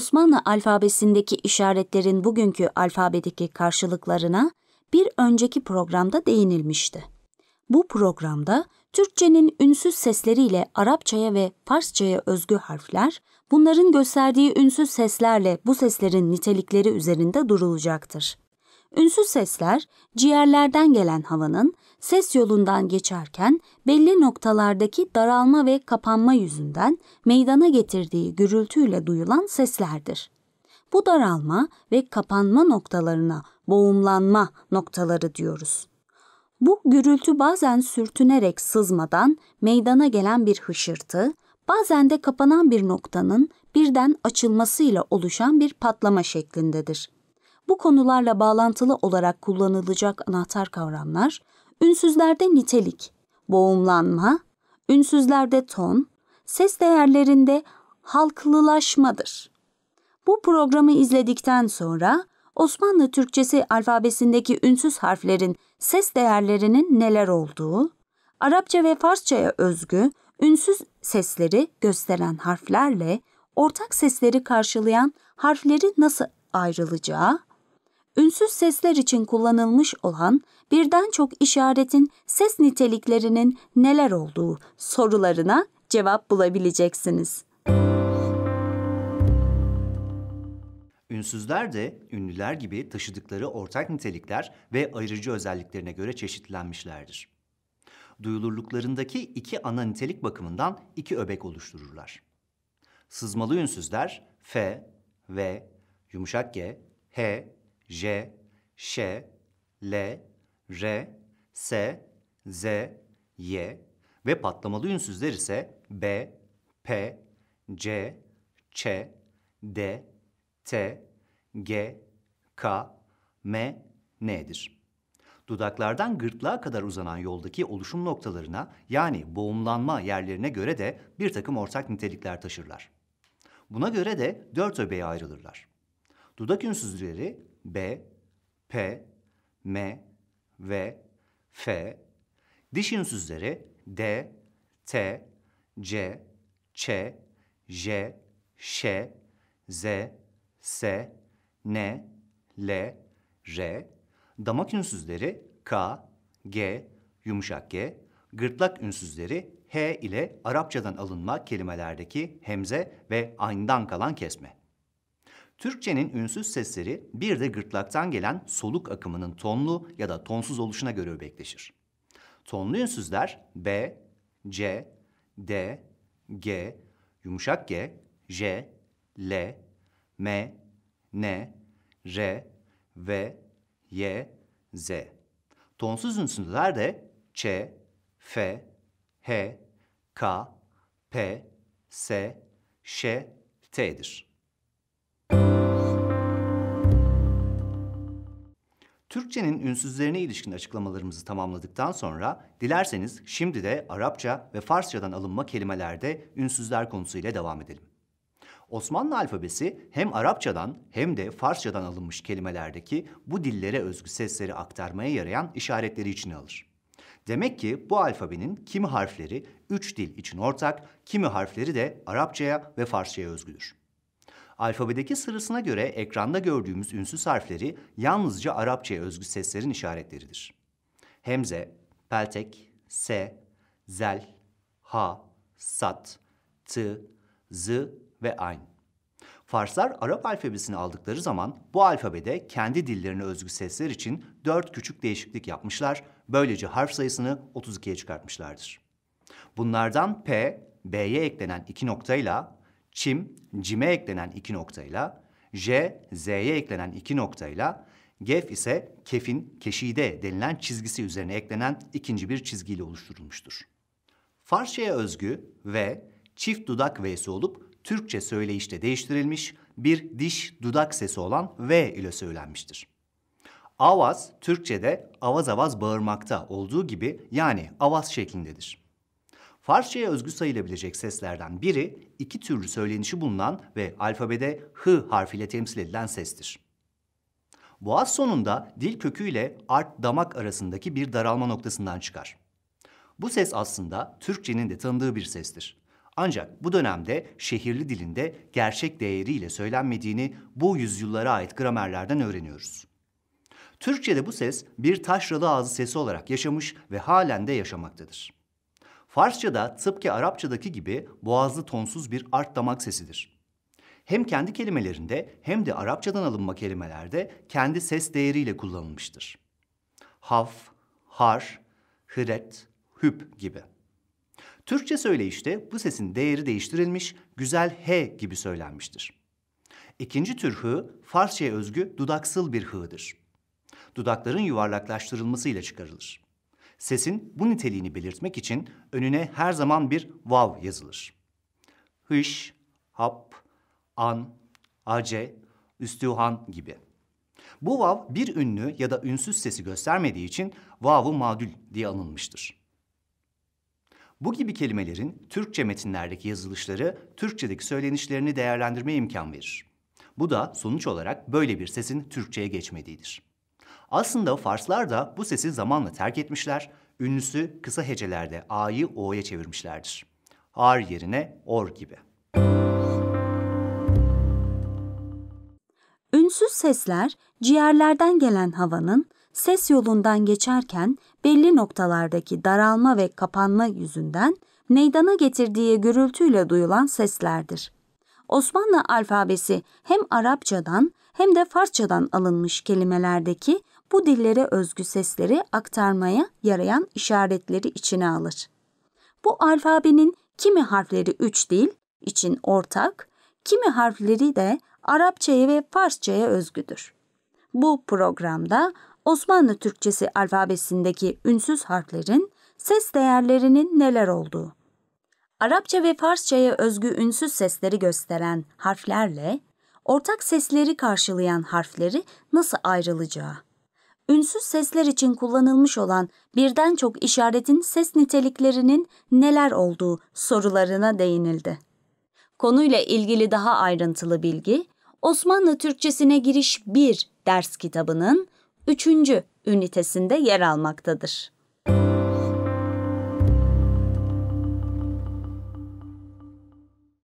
Osmanlı alfabesindeki işaretlerin bugünkü alfabedeki karşılıklarına bir önceki programda değinilmişti. Bu programda Türkçenin ünsüz sesleriyle Arapçaya ve Farsçaya özgü harfler, bunların gösterdiği ünsüz seslerle bu seslerin nitelikleri üzerinde durulacaktır. Ünsüz sesler ciğerlerden gelen havanın ses yolundan geçerken belli noktalardaki daralma ve kapanma yüzünden meydana getirdiği gürültüyle duyulan seslerdir. Bu daralma ve kapanma noktalarına boğumlanma noktaları diyoruz. Bu gürültü bazen sürtünerek sızmadan meydana gelen bir hışırtı, bazen de kapanan bir noktanın birden açılmasıyla oluşan bir patlama şeklindedir bu konularla bağlantılı olarak kullanılacak anahtar kavramlar, ünsüzlerde nitelik, boğumlanma, ünsüzlerde ton, ses değerlerinde halklılaşmadır. Bu programı izledikten sonra Osmanlı Türkçesi alfabesindeki ünsüz harflerin ses değerlerinin neler olduğu, Arapça ve Farsçaya özgü ünsüz sesleri gösteren harflerle ortak sesleri karşılayan harfleri nasıl ayrılacağı, ünsüz sesler için kullanılmış olan birden çok işaretin ses niteliklerinin neler olduğu sorularına cevap bulabileceksiniz. Ünsüzler de ünlüler gibi taşıdıkları ortak nitelikler ve ayrıcı özelliklerine göre çeşitlenmişlerdir. Duyulurluklarındaki iki ana nitelik bakımından iki öbek oluştururlar. Sızmalı ünsüzler F, V, yumuşak G, H J, Ş, L, R, S, Z, Y ve patlamalı ünsüzler ise B, P, C, Ç, D, T, G, K, M, N'dir. Dudaklardan gırtlağa kadar uzanan yoldaki oluşum noktalarına yani boğumlanma yerlerine göre de bir takım ortak nitelikler taşırlar. Buna göre de dört öbeğe ayrılırlar. Dudak ünsüzleri B, P, M, V, F, diş ünsüzleri D, T, C, Ç, J, Ş, Z, S, N, L, R, damak ünsüzleri K, G, yumuşak G, gırtlak ünsüzleri H ile Arapçadan alınma kelimelerdeki hemze ve ayndan kalan kesme. Türkçenin ünsüz sesleri bir de gırtlaktan gelen soluk akımının tonlu ya da tonsuz oluşuna göre öbekleşir. Tonlu ünsüzler B, C, D, G, yumuşak G, J, L, M, N, R, V, Y, Z. Tonsuz ünsüzler de Ç, F, H, K, P, S, Ş, T'dir. Türkçenin ünsüzlerine ilişkin açıklamalarımızı tamamladıktan sonra dilerseniz şimdi de Arapça ve Farsçadan alınma kelimelerde ünsüzler konusuyla devam edelim. Osmanlı alfabesi hem Arapçadan hem de Farsçadan alınmış kelimelerdeki bu dillere özgü sesleri aktarmaya yarayan işaretleri içine alır. Demek ki bu alfabenin kimi harfleri üç dil için ortak, kimi harfleri de Arapçaya ve Farsçaya özgüdür. Alfabedeki sırasına göre ekranda gördüğümüz ünsüz harfleri yalnızca Arapçaya özgü seslerin işaretleridir. Hemze, peltek, Se, zel, ha, sat, Tı, z ve ayn. Farslar Arap alfabesini aldıkları zaman bu alfabede kendi dillerine özgü sesler için dört küçük değişiklik yapmışlar, böylece harf sayısını 32'ye çıkartmışlardır. Bunlardan P, B'ye eklenen iki noktayla Çim, cime eklenen iki noktayla, J, Z'ye eklenen iki noktayla, Gef ise kefin keşide denilen çizgisi üzerine eklenen ikinci bir çizgiyle oluşturulmuştur. Farsça'ya özgü ve çift dudak V'si olup Türkçe söyleyişte değiştirilmiş bir diş dudak sesi olan V ile söylenmiştir. Avaz Türkçe'de avaz avaz bağırmakta olduğu gibi yani avaz şeklindedir. Farsçaya özgü sayılabilecek seslerden biri iki türlü söylenişi bulunan ve alfabede h harfiyle temsil edilen sestir. Boğaz sonunda dil köküyle art damak arasındaki bir daralma noktasından çıkar. Bu ses aslında Türkçenin de tanıdığı bir sestir. Ancak bu dönemde şehirli dilinde gerçek değeriyle söylenmediğini bu yüzyıllara ait gramerlerden öğreniyoruz. Türkçe'de bu ses bir taşralı ağzı sesi olarak yaşamış ve halen de yaşamaktadır. Farsça'da tıpkı Arapçadaki gibi boğazlı tonsuz bir art damak sesidir. Hem kendi kelimelerinde hem de Arapçadan alınma kelimelerde kendi ses değeriyle kullanılmıştır. Haf, har, hıret, hüp gibi. Türkçe söyleyişte bu sesin değeri değiştirilmiş, güzel he gibi söylenmiştir. İkinci tür hı, Farsça'ya özgü dudaksıl bir hı'dır. Dudakların yuvarlaklaştırılmasıyla çıkarılır. Sesin bu niteliğini belirtmek için önüne her zaman bir vav yazılır. Hış, hap, an, ace, üstühan gibi. Bu vav bir ünlü ya da ünsüz sesi göstermediği için vavu madül diye alınmıştır. Bu gibi kelimelerin Türkçe metinlerdeki yazılışları Türkçedeki söylenişlerini değerlendirmeye imkan verir. Bu da sonuç olarak böyle bir sesin Türkçeye geçmediğidir. Aslında Farslar da bu sesi zamanla terk etmişler, ünlüsü kısa hecelerde A'yı O'ya çevirmişlerdir. Ar yerine or gibi. Ünsüz sesler ciğerlerden gelen havanın ses yolundan geçerken belli noktalardaki daralma ve kapanma yüzünden meydana getirdiği gürültüyle duyulan seslerdir. Osmanlı alfabesi hem Arapçadan hem de Farsçadan alınmış kelimelerdeki bu dillere özgü sesleri aktarmaya yarayan işaretleri içine alır. Bu alfabenin kimi harfleri üç dil için ortak, kimi harfleri de Arapçaya ve Farsçaya özgüdür. Bu programda Osmanlı Türkçesi alfabesindeki ünsüz harflerin ses değerlerinin neler olduğu, Arapça ve Farsçaya özgü ünsüz sesleri gösteren harflerle ortak sesleri karşılayan harfleri nasıl ayrılacağı, ünsüz sesler için kullanılmış olan birden çok işaretin ses niteliklerinin neler olduğu sorularına değinildi. Konuyla ilgili daha ayrıntılı bilgi, Osmanlı Türkçesine Giriş 1 ders kitabının 3. ünitesinde yer almaktadır.